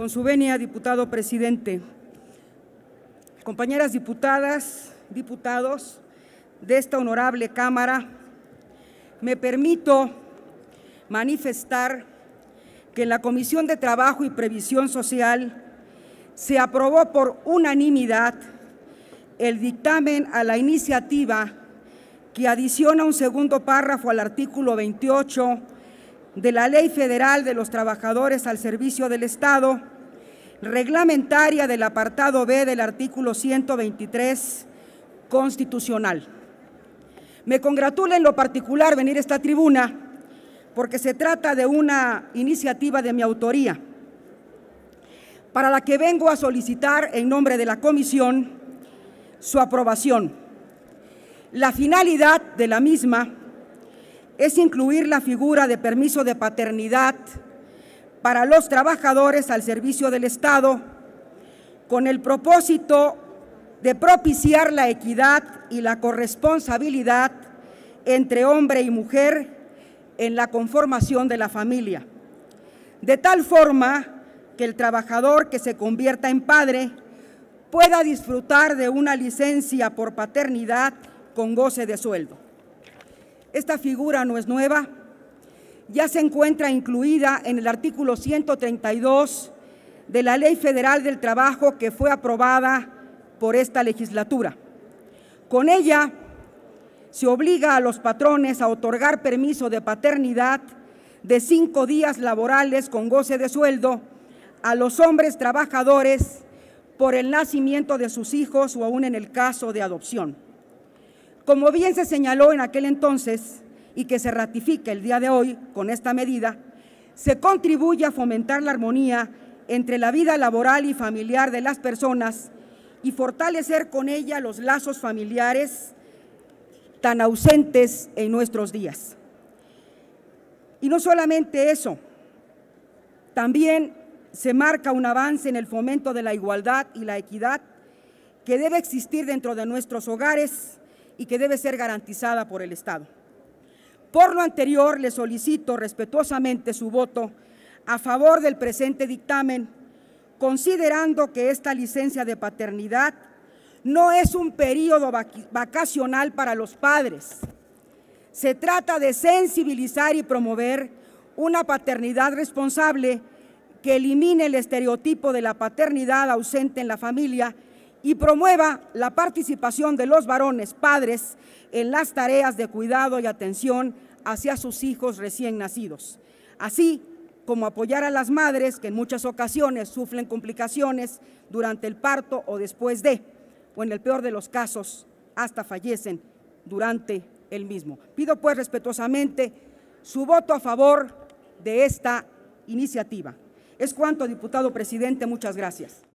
Con su venia, diputado presidente. Compañeras diputadas, diputados de esta honorable Cámara, me permito manifestar que en la Comisión de Trabajo y Previsión Social se aprobó por unanimidad el dictamen a la iniciativa que adiciona un segundo párrafo al artículo 28 de la Ley Federal de los Trabajadores al Servicio del Estado reglamentaria del apartado B del artículo 123 constitucional. Me congratula en lo particular venir a esta tribuna porque se trata de una iniciativa de mi autoría, para la que vengo a solicitar en nombre de la Comisión su aprobación. La finalidad de la misma es incluir la figura de permiso de paternidad para los trabajadores al servicio del Estado con el propósito de propiciar la equidad y la corresponsabilidad entre hombre y mujer en la conformación de la familia, de tal forma que el trabajador que se convierta en padre pueda disfrutar de una licencia por paternidad con goce de sueldo. Esta figura no es nueva, ya se encuentra incluida en el artículo 132 de la Ley Federal del Trabajo que fue aprobada por esta legislatura. Con ella se obliga a los patrones a otorgar permiso de paternidad de cinco días laborales con goce de sueldo a los hombres trabajadores por el nacimiento de sus hijos o aún en el caso de adopción. Como bien se señaló en aquel entonces, y que se ratifica el día de hoy con esta medida, se contribuye a fomentar la armonía entre la vida laboral y familiar de las personas y fortalecer con ella los lazos familiares tan ausentes en nuestros días. Y no solamente eso, también se marca un avance en el fomento de la igualdad y la equidad que debe existir dentro de nuestros hogares y que debe ser garantizada por el Estado. Por lo anterior, le solicito respetuosamente su voto a favor del presente dictamen, considerando que esta licencia de paternidad no es un periodo vacacional para los padres. Se trata de sensibilizar y promover una paternidad responsable que elimine el estereotipo de la paternidad ausente en la familia y promueva la participación de los varones padres en las tareas de cuidado y atención hacia sus hijos recién nacidos, así como apoyar a las madres que en muchas ocasiones sufren complicaciones durante el parto o después de, o en el peor de los casos, hasta fallecen durante el mismo. Pido pues respetuosamente su voto a favor de esta iniciativa. Es cuanto, diputado presidente, muchas gracias.